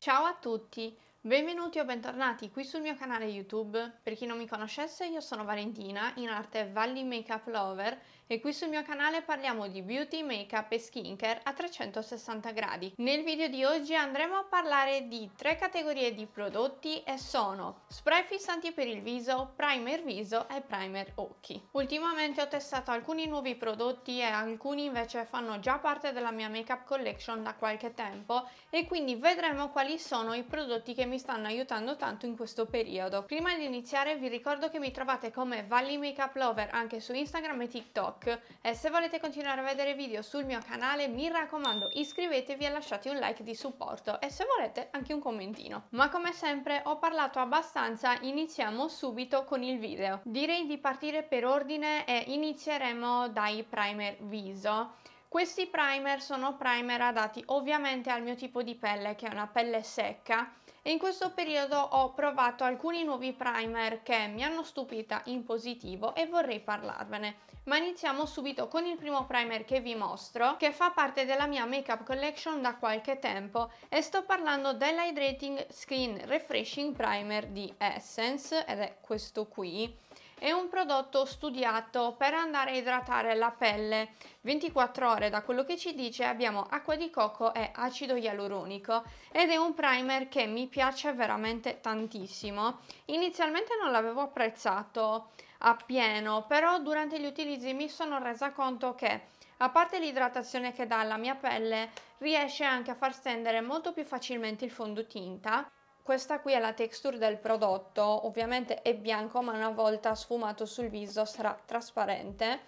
Ciao a tutti, benvenuti o bentornati qui sul mio canale YouTube. Per chi non mi conoscesse, io sono Valentina, in arte Valley Makeup Lover e qui sul mio canale parliamo di beauty, makeup e skincare a 360 gradi. Nel video di oggi andremo a parlare di tre categorie di prodotti e sono spray fissanti per il viso, primer viso e primer occhi. Ultimamente ho testato alcuni nuovi prodotti e alcuni invece fanno già parte della mia makeup collection da qualche tempo e quindi vedremo quali sono i prodotti che mi stanno aiutando tanto in questo periodo. Prima di iniziare vi ricordo che mi trovate come Valley Makeup Lover anche su Instagram e TikTok TikTok e eh, se volete continuare a vedere video sul mio canale mi raccomando iscrivetevi e lasciate un like di supporto e se volete anche un commentino. Ma come sempre ho parlato abbastanza, iniziamo subito con il video. Direi di partire per ordine e inizieremo dai primer viso. Questi primer sono primer adatti ovviamente al mio tipo di pelle che è una pelle secca e in questo periodo ho provato alcuni nuovi primer che mi hanno stupita in positivo e vorrei parlarvene. Ma iniziamo subito con il primo primer che vi mostro, che fa parte della mia makeup collection da qualche tempo e sto parlando dell'Hydrating Skin Refreshing Primer di Essence ed è questo qui è un prodotto studiato per andare a idratare la pelle 24 ore, da quello che ci dice abbiamo acqua di cocco e acido ialuronico ed è un primer che mi piace veramente tantissimo. Inizialmente non l'avevo apprezzato appieno, però durante gli utilizzi mi sono resa conto che a parte l'idratazione che dà alla mia pelle, riesce anche a far stendere molto più facilmente il fondotinta questa qui è la texture del prodotto, ovviamente è bianco ma una volta sfumato sul viso sarà trasparente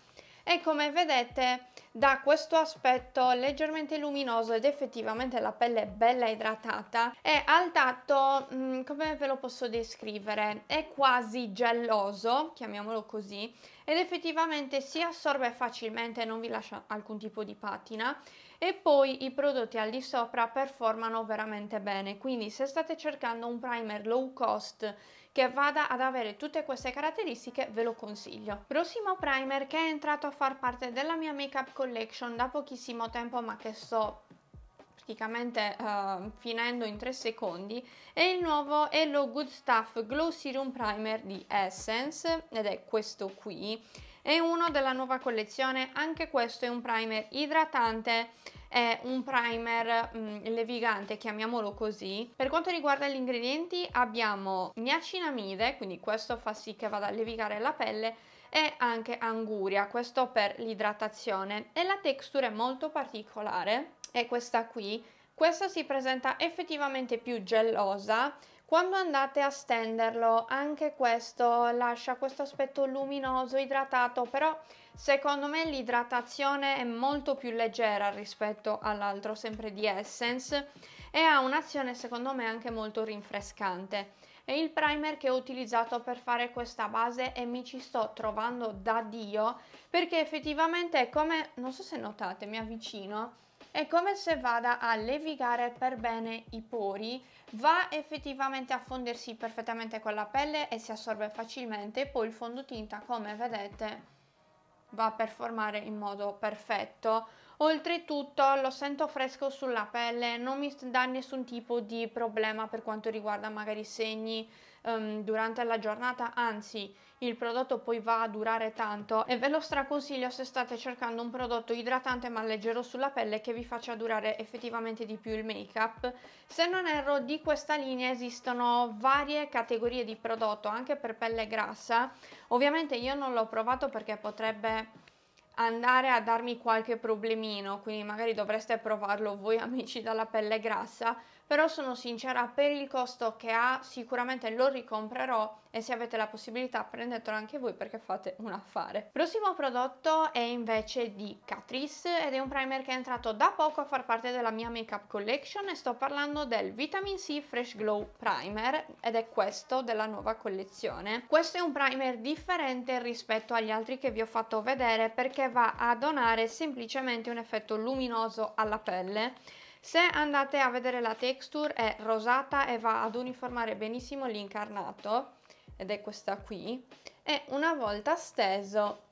e come vedete dà questo aspetto leggermente luminoso ed effettivamente la pelle è bella idratata e al tatto mm, come ve lo posso descrivere è quasi geloso, chiamiamolo così ed effettivamente si assorbe facilmente non vi lascia alcun tipo di patina e poi i prodotti al di sopra performano veramente bene quindi se state cercando un primer low cost che vada ad avere tutte queste caratteristiche ve lo consiglio prossimo primer che è entrato a far parte della mia makeup collection da pochissimo tempo ma che sto praticamente uh, finendo in 3 secondi è il nuovo Hello Good Stuff Glow Serum Primer di Essence ed è questo qui e uno della nuova collezione, anche questo è un primer idratante è un primer mh, mm, levigante, chiamiamolo così. Per quanto riguarda gli ingredienti abbiamo niacinamide, quindi questo fa sì che vada a levigare la pelle, e anche anguria, questo per l'idratazione. E la texture è molto particolare, è questa qui. Questa si presenta effettivamente più gelosa, quando andate a stenderlo, anche questo lascia questo aspetto luminoso, idratato, però secondo me l'idratazione è molto più leggera rispetto all'altro, sempre di Essence, e ha un'azione secondo me anche molto rinfrescante. E il primer che ho utilizzato per fare questa base e mi ci sto trovando da Dio, perché effettivamente è come, non so se notate, mi avvicino, è come se vada a levigare per bene i pori, va effettivamente a fondersi perfettamente con la pelle e si assorbe facilmente, poi il fondotinta come vedete va a performare in modo perfetto. Oltretutto lo sento fresco sulla pelle, non mi dà nessun tipo di problema per quanto riguarda magari segni um, durante la giornata, anzi il prodotto poi va a durare tanto e ve lo straconsiglio se state cercando un prodotto idratante ma leggero sulla pelle che vi faccia durare effettivamente di più il make up. Se non erro di questa linea esistono varie categorie di prodotto anche per pelle grassa, ovviamente io non l'ho provato perché potrebbe andare a darmi qualche problemino, quindi magari dovreste provarlo voi amici dalla pelle grassa, però sono sincera per il costo che ha sicuramente lo ricomprerò e se avete la possibilità prendetelo anche voi perché fate un affare. Prossimo prodotto è invece di Catrice ed è un primer che è entrato da poco a far parte della mia make-up collection e sto parlando del Vitamin C Fresh Glow Primer ed è questo della nuova collezione. Questo è un primer differente rispetto agli altri che vi ho fatto vedere perché va a donare semplicemente un effetto luminoso alla pelle se andate a vedere la texture è rosata e va ad uniformare benissimo l'incarnato, ed è questa qui, e una volta steso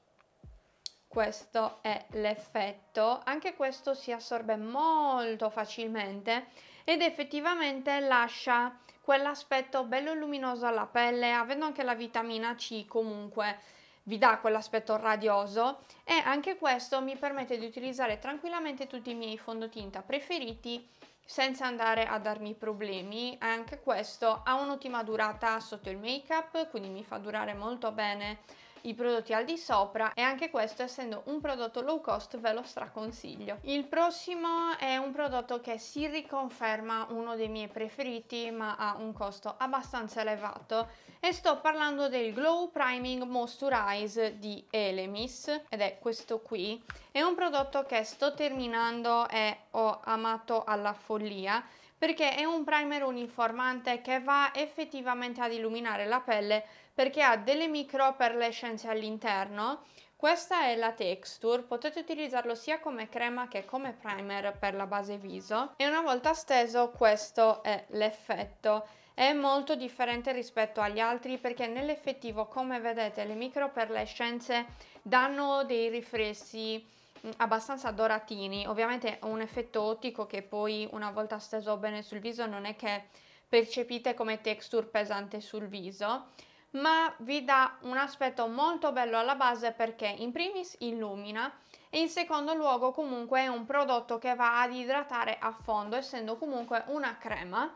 questo è l'effetto, anche questo si assorbe molto facilmente ed effettivamente lascia quell'aspetto bello luminoso alla pelle, avendo anche la vitamina C comunque vi dà quell'aspetto radioso e anche questo mi permette di utilizzare tranquillamente tutti i miei fondotinta preferiti senza andare a darmi problemi anche questo ha un'ottima durata sotto il make up quindi mi fa durare molto bene i prodotti al di sopra e anche questo essendo un prodotto low cost ve lo straconsiglio. Il prossimo è un prodotto che si riconferma uno dei miei preferiti ma ha un costo abbastanza elevato e sto parlando del Glow Priming Moisturize di Elemis ed è questo qui. È un prodotto che sto terminando e ho amato alla follia perché è un primer uniformante che va effettivamente ad illuminare la pelle perché ha delle micro perlescenze all'interno. Questa è la texture, potete utilizzarlo sia come crema che come primer per la base viso e una volta steso questo è l'effetto. È molto differente rispetto agli altri perché nell'effettivo come vedete le micro perlescenze danno dei riflessi mm, abbastanza doratini, ovviamente un effetto ottico che poi una volta steso bene sul viso non è che percepite come texture pesante sul viso ma vi dà un aspetto molto bello alla base perché in primis illumina e in secondo luogo comunque è un prodotto che va ad idratare a fondo essendo comunque una crema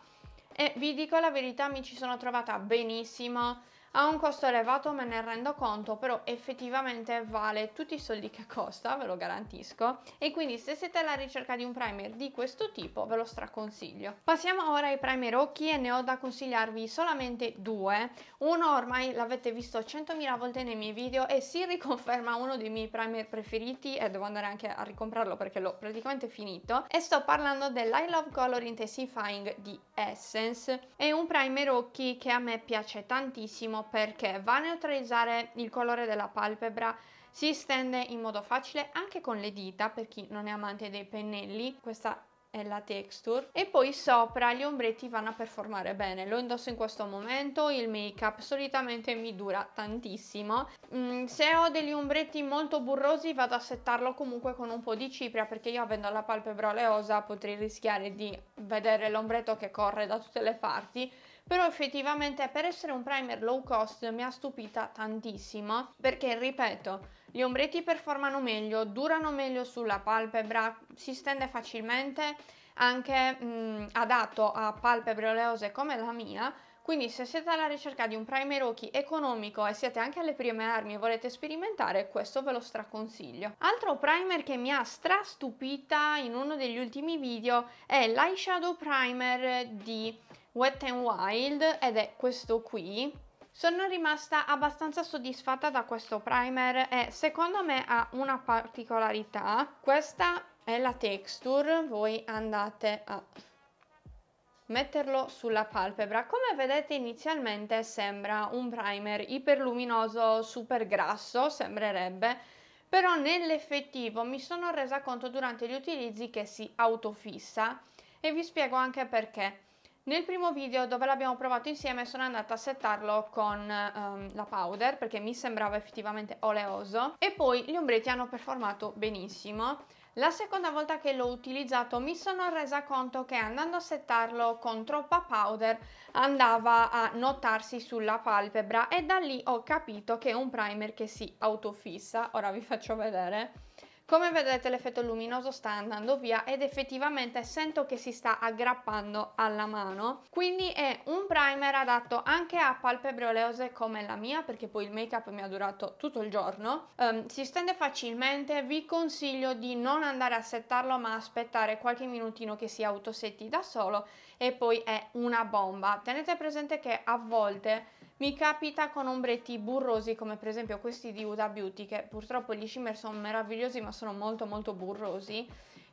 e vi dico la verità mi ci sono trovata benissimo ha un costo elevato, me ne rendo conto, però effettivamente vale tutti i soldi che costa, ve lo garantisco. E quindi se siete alla ricerca di un primer di questo tipo, ve lo straconsiglio. Passiamo ora ai primer occhi e ne ho da consigliarvi solamente due. Uno ormai l'avete visto 100.000 volte nei miei video e si riconferma uno dei miei primer preferiti e devo andare anche a ricomprarlo perché l'ho praticamente finito. E sto parlando dell'I Love Color Intensifying di Essence. È un primer occhi che a me piace tantissimo perché va a neutralizzare il colore della palpebra, si stende in modo facile anche con le dita per chi non è amante dei pennelli, questa è la texture e poi sopra gli ombretti vanno a performare bene lo indosso in questo momento il make up solitamente mi dura tantissimo mm, se ho degli ombretti molto burrosi vado a settarlo comunque con un po' di cipria perché io avendo la palpebra oleosa potrei rischiare di vedere l'ombretto che corre da tutte le parti però effettivamente per essere un primer low cost mi ha stupita tantissimo perché ripeto gli ombretti performano meglio durano meglio sulla palpebra si stende facilmente anche mh, adatto a palpebre oleose come la mia quindi se siete alla ricerca di un primer occhi economico e siete anche alle prime armi e volete sperimentare, questo ve lo straconsiglio. Altro primer che mi ha strastupita in uno degli ultimi video è l'eyeshadow primer di Wet n Wild ed è questo qui. Sono rimasta abbastanza soddisfatta da questo primer e secondo me ha una particolarità. Questa è la texture, voi andate a metterlo sulla palpebra. Come vedete inizialmente sembra un primer iperluminoso super grasso, sembrerebbe, però nell'effettivo mi sono resa conto durante gli utilizzi che si autofissa e vi spiego anche perché. Nel primo video dove l'abbiamo provato insieme sono andata a settarlo con um, la powder perché mi sembrava effettivamente oleoso e poi gli ombretti hanno performato benissimo. La seconda volta che l'ho utilizzato mi sono resa conto che andando a settarlo con troppa powder andava a notarsi sulla palpebra e da lì ho capito che è un primer che si autofissa. Ora vi faccio vedere. Come vedete l'effetto luminoso sta andando via ed effettivamente sento che si sta aggrappando alla mano, quindi è un primer adatto anche a palpebre oleose come la mia perché poi il make up mi ha durato tutto il giorno, um, si stende facilmente, vi consiglio di non andare a settarlo ma aspettare qualche minutino che si autosetti da solo e poi è una bomba. Tenete presente che a volte mi capita con ombretti burrosi come per esempio questi di Huda Beauty che purtroppo gli shimmer sono meravigliosi ma sono molto molto burrosi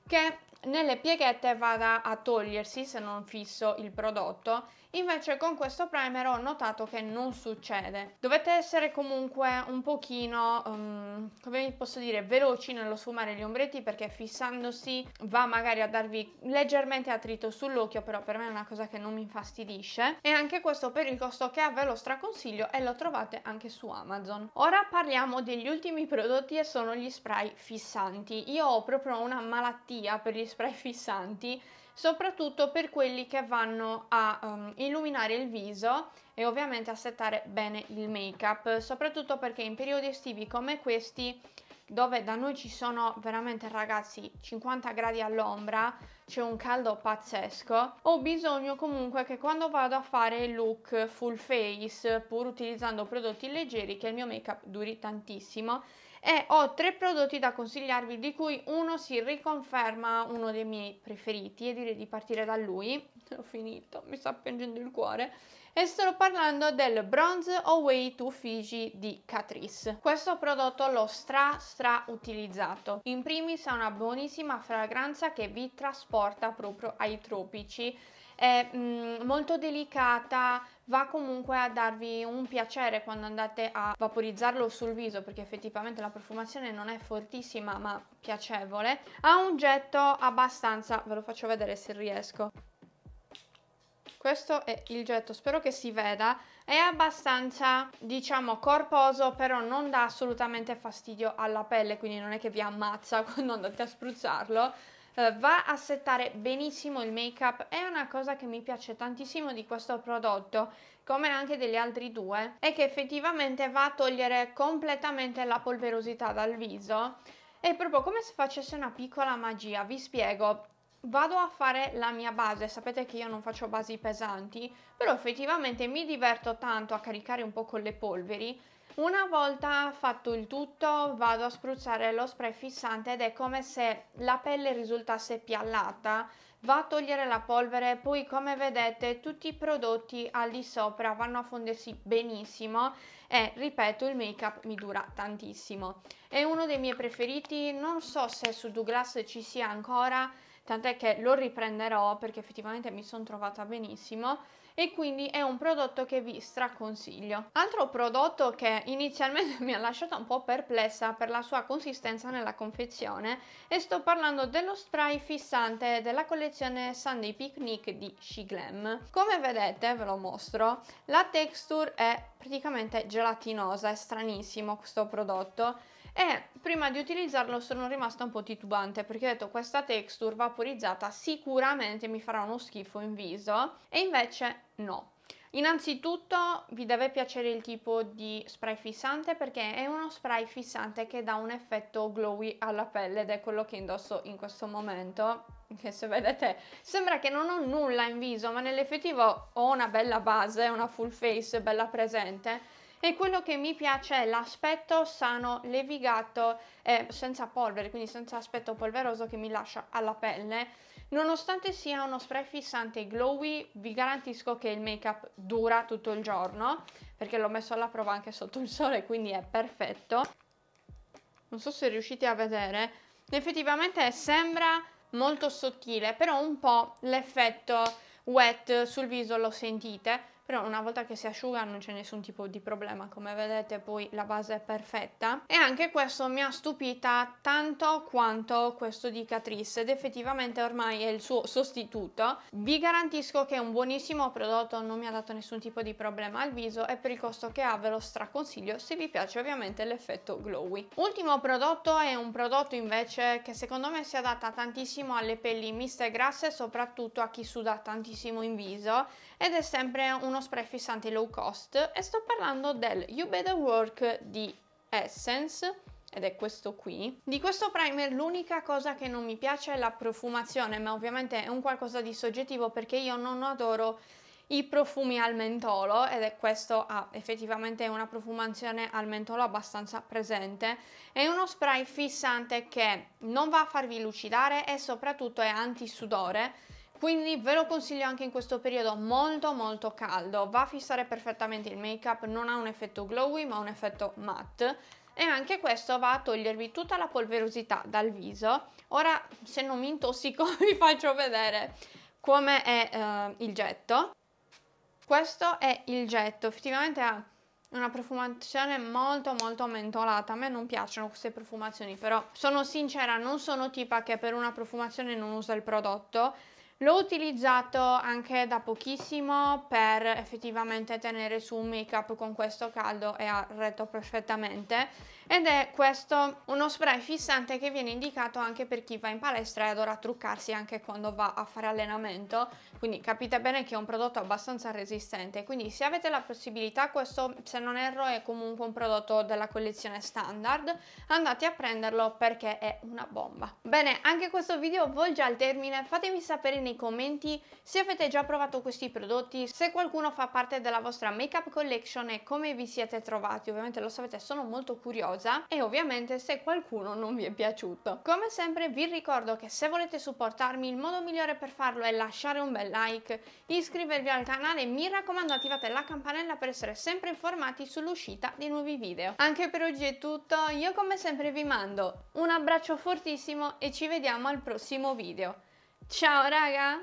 che nelle pieghette vada a togliersi se non fisso il prodotto Invece con questo primer ho notato che non succede. Dovete essere comunque un pochino, um, come posso dire, veloci nello sfumare gli ombretti perché fissandosi va magari a darvi leggermente attrito sull'occhio, però per me è una cosa che non mi infastidisce. E anche questo per il costo che ha ve lo straconsiglio e lo trovate anche su Amazon. Ora parliamo degli ultimi prodotti e sono gli spray fissanti. Io ho proprio una malattia per gli spray fissanti soprattutto per quelli che vanno a um, illuminare il viso e ovviamente a settare bene il make up, soprattutto perché in periodi estivi come questi dove da noi ci sono veramente ragazzi 50 gradi all'ombra c'è un caldo pazzesco, ho bisogno comunque che quando vado a fare il look full face, pur utilizzando prodotti leggeri, che il mio make up duri tantissimo, e ho tre prodotti da consigliarvi di cui uno si riconferma uno dei miei preferiti e direi di partire da lui ho finito, mi sta piangendo il cuore e sto parlando del Bronze Away to Fiji di Catrice. Questo prodotto l'ho stra stra utilizzato. In primis ha una buonissima fragranza che vi trasporta rapporta proprio ai tropici. È mh, mm, molto delicata, va comunque a darvi un piacere quando andate a vaporizzarlo sul viso perché effettivamente la profumazione non è fortissima ma piacevole. Ha un getto abbastanza, ve lo faccio vedere se riesco. Questo è il getto, spero che si veda, è abbastanza diciamo corposo però non dà assolutamente fastidio alla pelle quindi non è che vi ammazza quando andate a spruzzarlo uh, va a settare benissimo il make up è una cosa che mi piace tantissimo di questo prodotto come anche degli altri due è che effettivamente va a togliere completamente la polverosità dal viso è proprio come se facesse una piccola magia vi spiego vado a fare la mia base, sapete che io non faccio basi pesanti, però effettivamente mi diverto tanto a caricare un po' con le polveri una volta fatto il tutto vado a spruzzare lo spray fissante ed è come se la pelle risultasse piallata, va a togliere la polvere, poi come vedete tutti i prodotti al di sopra vanno a fondersi benissimo e ripeto il make up mi dura tantissimo. È uno dei miei preferiti, non so se su Douglas ci sia ancora, tant'è che lo riprenderò perché effettivamente mi sono trovata benissimo e quindi è un prodotto che vi straconsiglio. Altro prodotto che inizialmente mi ha lasciata un po' perplessa per la sua consistenza nella confezione e sto parlando dello spray fissante della collezione Sunday Picnic di Shiglam. Come vedete, ve lo mostro, la texture è praticamente gelatinosa, è stranissimo questo prodotto e prima di utilizzarlo sono rimasta un po' titubante perché ho detto questa texture vaporizzata sicuramente mi farà uno schifo in viso e invece no. Innanzitutto vi deve piacere il tipo di spray fissante perché è uno spray fissante che dà un effetto glowy alla pelle ed è quello che indosso in questo momento che se vedete sembra che non ho nulla in viso ma nell'effettivo ho una bella base, una full face bella presente e quello che mi piace è l'aspetto sano, levigato, eh, senza polvere, quindi senza aspetto polveroso che mi lascia alla pelle. Nonostante sia uno spray fissante glowy, vi garantisco che il make-up dura tutto il giorno, perché l'ho messo alla prova anche sotto il sole, quindi è perfetto. Non so se riuscite a vedere, effettivamente sembra molto sottile, però un po' l'effetto wet sul viso lo sentite, però una volta che si asciuga non c'è nessun tipo di problema come vedete poi la base è perfetta e anche questo mi ha stupita tanto quanto questo di Catrice ed effettivamente ormai è il suo sostituto vi garantisco che è un buonissimo prodotto non mi ha dato nessun tipo di problema al viso e per il costo che ha ve lo straconsiglio se vi piace ovviamente l'effetto glowy ultimo prodotto è un prodotto invece che secondo me si adatta tantissimo alle pelli miste e grasse soprattutto a chi suda tantissimo in viso ed è sempre uno spray fissante low cost e sto parlando del You Better Work di Essence ed è questo qui. Di questo primer l'unica cosa che non mi piace è la profumazione, ma ovviamente è un qualcosa di soggettivo perché io non adoro i profumi al mentolo ed è questo ha ah, effettivamente una profumazione al mentolo abbastanza presente è uno spray fissante che non va a farvi lucidare e soprattutto è antisudore quindi ve lo consiglio anche in questo periodo molto molto caldo va a fissare perfettamente il make up non ha un effetto glowy ma un effetto matte e anche questo va a togliervi tutta la polverosità dal viso ora se non mi intossico vi faccio vedere come è eh, il getto questo è il getto effettivamente ha una profumazione molto molto mentolata a me non piacciono queste profumazioni però sono sincera non sono tipa che per una profumazione non usa il prodotto L'ho utilizzato anche da pochissimo per effettivamente tenere su un make up con questo caldo e ha retto perfettamente ed è questo uno spray fissante che viene indicato anche per chi va in palestra e adora truccarsi anche quando va a fare allenamento quindi capite bene che è un prodotto abbastanza resistente quindi se avete la possibilità questo se non erro è comunque un prodotto della collezione standard andate a prenderlo perché è una bomba bene anche questo video volge al termine fatemi sapere nei commenti se avete già provato questi prodotti, se qualcuno fa parte della vostra makeup collection e come vi siete trovati, ovviamente lo sapete sono molto curiosa e ovviamente se qualcuno non vi è piaciuto. Come sempre vi ricordo che se volete supportarmi il modo migliore per farlo è lasciare un bel like, iscrivervi al canale e mi raccomando attivate la campanella per essere sempre informati sull'uscita di nuovi video. Anche per oggi è tutto, io come sempre vi mando un abbraccio fortissimo e ci vediamo al prossimo video. Ciao raga!